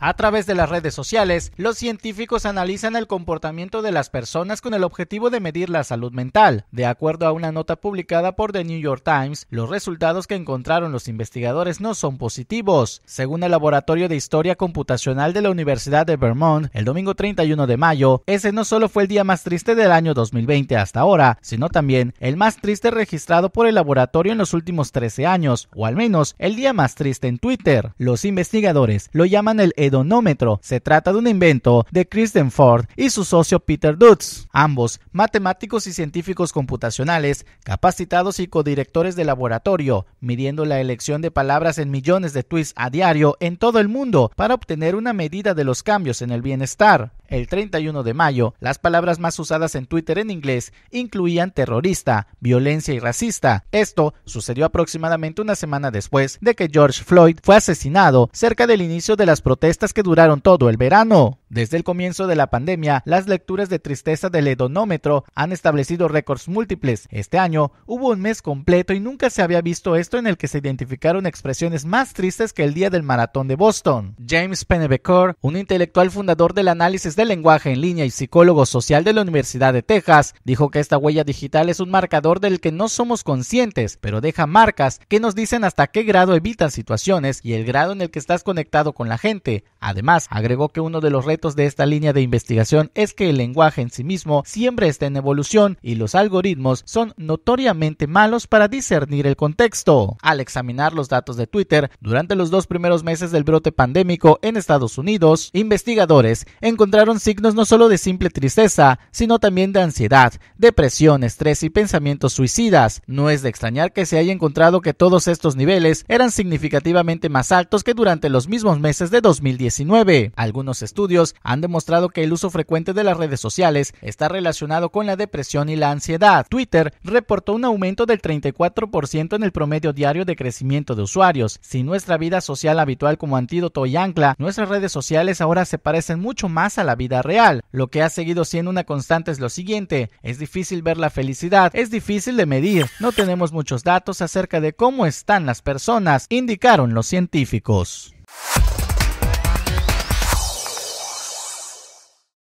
A través de las redes sociales, los científicos analizan el comportamiento de las personas con el objetivo de medir la salud mental. De acuerdo a una nota publicada por The New York Times, los resultados que encontraron los investigadores no son positivos. Según el Laboratorio de Historia Computacional de la Universidad de Vermont, el domingo 31 de mayo, ese no solo fue el día más triste del año 2020 hasta ahora, sino también el más triste registrado por el laboratorio en los últimos 13 años, o al menos el día más triste en Twitter. Los investigadores lo llaman el donómetro. Se trata de un invento de Kristen Ford y su socio Peter Dutz, ambos matemáticos y científicos computacionales capacitados y codirectores de laboratorio, midiendo la elección de palabras en millones de tweets a diario en todo el mundo para obtener una medida de los cambios en el bienestar el 31 de mayo, las palabras más usadas en Twitter en inglés incluían terrorista, violencia y racista. Esto sucedió aproximadamente una semana después de que George Floyd fue asesinado cerca del inicio de las protestas que duraron todo el verano. Desde el comienzo de la pandemia, las lecturas de tristeza del edonómetro han establecido récords múltiples. Este año hubo un mes completo y nunca se había visto esto en el que se identificaron expresiones más tristes que el día del maratón de Boston. James Pennebecor, un intelectual fundador del análisis del lenguaje en línea y psicólogo social de la Universidad de Texas, dijo que esta huella digital es un marcador del que no somos conscientes, pero deja marcas que nos dicen hasta qué grado evitan situaciones y el grado en el que estás conectado con la gente. Además, agregó que uno de los retos de esta línea de investigación es que el lenguaje en sí mismo siempre está en evolución y los algoritmos son notoriamente malos para discernir el contexto. Al examinar los datos de Twitter, durante los dos primeros meses del brote pandémico en Estados Unidos, investigadores encontraron signos no solo de simple tristeza, sino también de ansiedad, depresión, estrés y pensamientos suicidas. No es de extrañar que se haya encontrado que todos estos niveles eran significativamente más altos que durante los mismos meses de 2019. Algunos estudios han demostrado que el uso frecuente de las redes sociales está relacionado con la depresión y la ansiedad. Twitter reportó un aumento del 34% en el promedio diario de crecimiento de usuarios. Sin nuestra vida social habitual como antídoto y ancla, nuestras redes sociales ahora se parecen mucho más a la vida real. Lo que ha seguido siendo una constante es lo siguiente, es difícil ver la felicidad, es difícil de medir, no tenemos muchos datos acerca de cómo están las personas, indicaron los científicos.